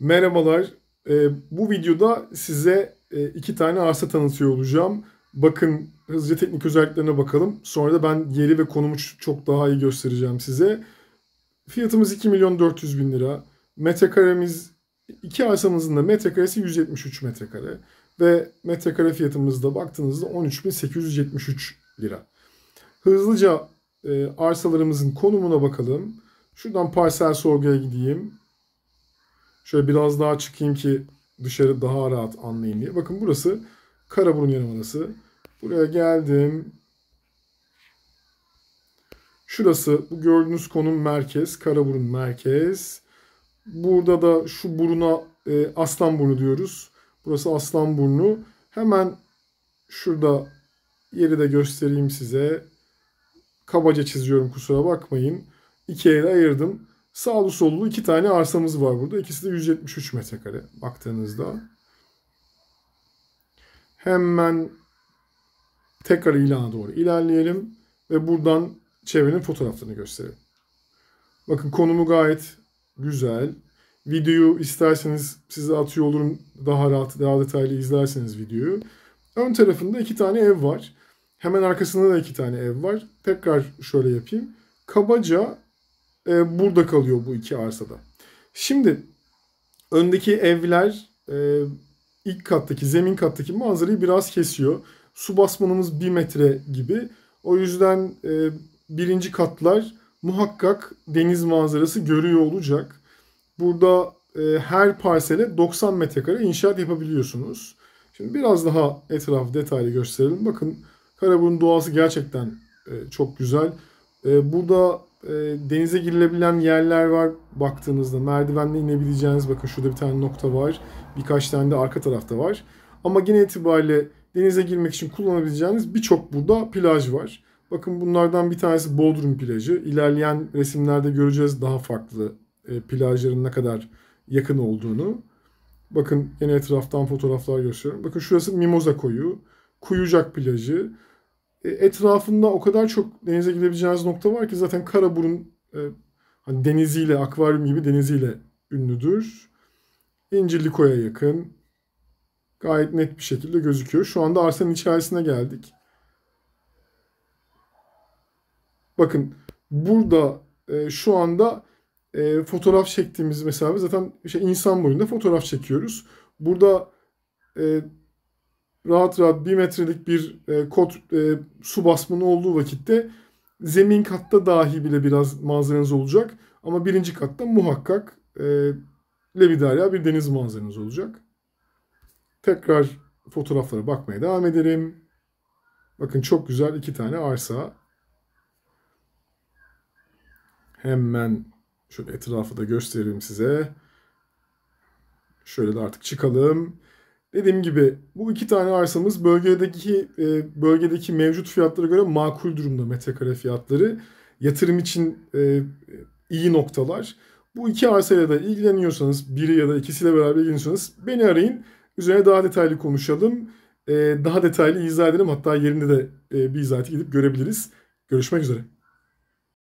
Merhabalar. E, bu videoda size e, iki tane arsa tanıtıyor olacağım. Bakın hızlıca teknik özelliklerine bakalım. Sonra da ben yeri ve konumu çok daha iyi göstereceğim size. Fiyatımız 2 milyon 400 bin lira. Metrekaremiz iki arsamızın da metrekaresi 173 metrekare. Ve metrekare fiyatımızda baktığınızda 13.873 lira. Hızlıca e, arsalarımızın konumuna bakalım. Şuradan parsel sorguya gideyim. Şöyle biraz daha çıkayım ki dışarı daha rahat anlayayım diye. Bakın burası Karaburun Yarımadası. Buraya geldim. Şurası bu gördüğünüz konum merkez. Karaburun merkez. Burada da şu buruna e, Aslanburnu diyoruz. Burası aslan Aslanburnu. Hemen şurada yeri de göstereyim size. Kabaca çiziyorum kusura bakmayın. İkiye de ayırdım. Sağlı sollu iki tane arsamız var burada. İkisi de 173 metrekare baktığınızda. Hemen tekrar ilana doğru ilerleyelim ve buradan çevrenin fotoğraflarını gösterelim. Bakın konumu gayet güzel. Videoyu isterseniz size atıyor olurum. Daha rahat, daha detaylı izlerseniz videoyu. Ön tarafında iki tane ev var. Hemen arkasında da iki tane ev var. Tekrar şöyle yapayım. Kabaca e, burada kalıyor bu iki arsada. Şimdi öndeki evler e, ilk kattaki zemin kattaki manzarayı biraz kesiyor. Su basmanımız bir metre gibi. O yüzden e, birinci katlar muhakkak deniz manzarası görüyor olacak. Burada e, her parsele 90 metrekare inşaat yapabiliyorsunuz. Şimdi biraz daha etrafı detaylı gösterelim. Bakın Karaburun doğası gerçekten e, çok güzel. E, burada ee, denize girilebilen yerler var baktığınızda. Merdivenle inebileceğiniz bakın şurada bir tane nokta var. Birkaç tane de arka tarafta var. Ama gene itibariyle denize girmek için kullanabileceğiniz birçok burada plaj var. Bakın bunlardan bir tanesi Bodrum plajı. İlerleyen resimlerde göreceğiz daha farklı e, plajların ne kadar yakın olduğunu. Bakın yine etraftan fotoğraflar gösteriyorum. Bakın şurası Mimoza koyu, Kuyucak plajı. E, etrafında o kadar çok denize gidebileceğiniz nokta var ki zaten Karaburun e, hani deniziyle, akvaryum gibi deniziyle ünlüdür. Koy'a yakın. Gayet net bir şekilde gözüküyor. Şu anda arsanın içerisine geldik. Bakın burada e, şu anda e, fotoğraf çektiğimiz mesafe zaten işte insan boyunda fotoğraf çekiyoruz. Burada e, rahat rahat bir metrelik bir e, kot e, su basmanı olduğu vakitte zemin katta dahi bile biraz manzaranız olacak. Ama birinci katta muhakkak e, Lebidarya bir deniz manzaranız olacak. Tekrar fotoğraflara bakmaya devam edelim. Bakın çok güzel iki tane arsa. Hemen şöyle etrafı da göstereyim size. Şöyle de artık çıkalım. Dediğim gibi bu iki tane arsamız bölgedeki e, bölgedeki mevcut fiyatlara göre makul durumda metrekare fiyatları. Yatırım için e, iyi noktalar. Bu iki arsayla da ilgileniyorsanız, biri ya da ikisiyle beraber ilgileniyorsanız beni arayın. Üzerine daha detaylı konuşalım. E, daha detaylı izah edelim. Hatta yerinde de e, bizzat gidip görebiliriz. Görüşmek üzere.